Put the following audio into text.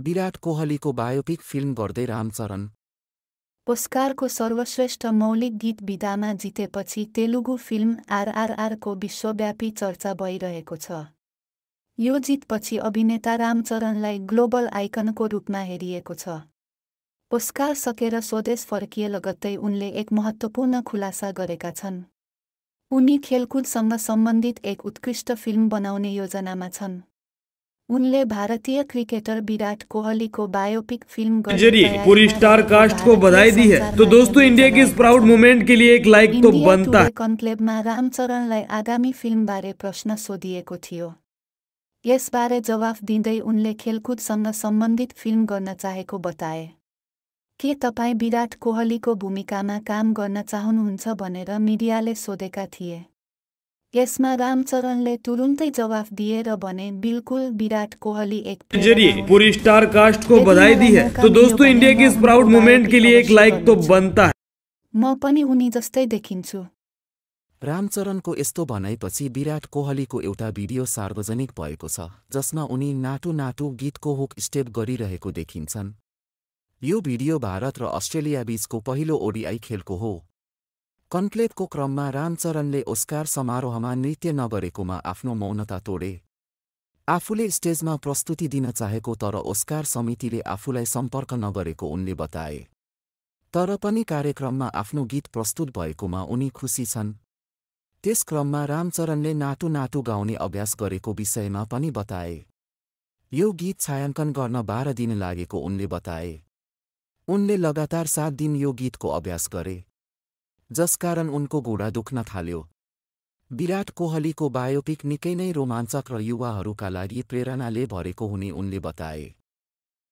विराट कोहलीको biopic film गर्दै रामचरण पुरस्कारको सर्वश्रेष्ठ मौलिक गीत विधामा जितेपछि तेलुगु फिल्म आरआरआरको विश्वव्यापी चर्चा भइरहेको छ यो जितपछि अभिनेता रामचरणलाई ग्लोबल आइकनको रूपमा हेरिएको छ ओस्कार सकेर स्वदेश फर्किए लगत्तै उनले एक महत्त्वपूर्ण खुलासा गरेका छन् उनी खेलकुदसँग सम्बन्धित एक उत्कृष्ट फिल्म बनाउने योजनामा छन् उनले भारतीय क्रिकेटर विराट कोहली को बायोपिक फिल्म पूरी स्टार कास्ट को बधाई दी है तो दोस्तों इंडिया की इस प्राउड मोमेंट के लिए एक लाइक तो बनता है कन्क्लेभमा रामचरणलाई आगामी फिल्म बारे प्रश्न सोधिएको थियो यसबारे जवाफ दिँदै उनले खेलकुदसँग सम्बन्धित फिल्म गर्न चाहेको बताए के तपाईँ विराट कोहलीको भूमिकामा काम गर्न चाहनुहुन्छ भनेर मिडियाले सोधेका थिए यसमा रामचरणले तुरुन्तै जवाफ दिएर भने बिल्कुल विराट कोहली एक जरिए स्टार कास्ट को बधाई दी है तो दोस्तों इंडिया की इस प्राउड मोमेंट के लिए एक लाइक तो बनता है म पनि उनी जस्तै देखिन्छु रामचरणको यस्तो भनाइपछि विराट कोहलीको एउटा भिडियो सार्वजनिक भएको छ जसमा उनी नाटु नाटु गीतको हुक स्टेप गरिरहेको देखिन्छन् यो भिडियो भारत र अस्ट्रेलिया बीचको पहिलो ओडिआई खेलको हो कन्क्लेभको क्रममा रामचरणले ओस्कार समारोहमा नृत्य नगरेकोमा आफ्नो मौनता तोडे आफूले स्टेजमा प्रस्तुति दिन चाहेको तर ओस्कार समितिले आफूलाई सम्पर्क नगरेको उनले बताए तर पनि कार्यक्रममा आफ्नो गीत प्रस्तुत भएकोमा उनी खुसी छन् त्यस क्रममा रामचरणले नाटु नाटु गाउने अभ्यास गरेको विषयमा पनि बताए यो गीत छायाङ्कन गर्न बाह्र दिन लागेको उनले बताए उनले लगातार सात दिन यो गीतको अभ्यास गरे जसकारण उनको घोडा दुख्न थाल्यो विराट कोहलीको बायोपिक निकै नै रोमाञ्चक र युवाहरूका लागि प्रेरणाले भरेको हुने उनले बताए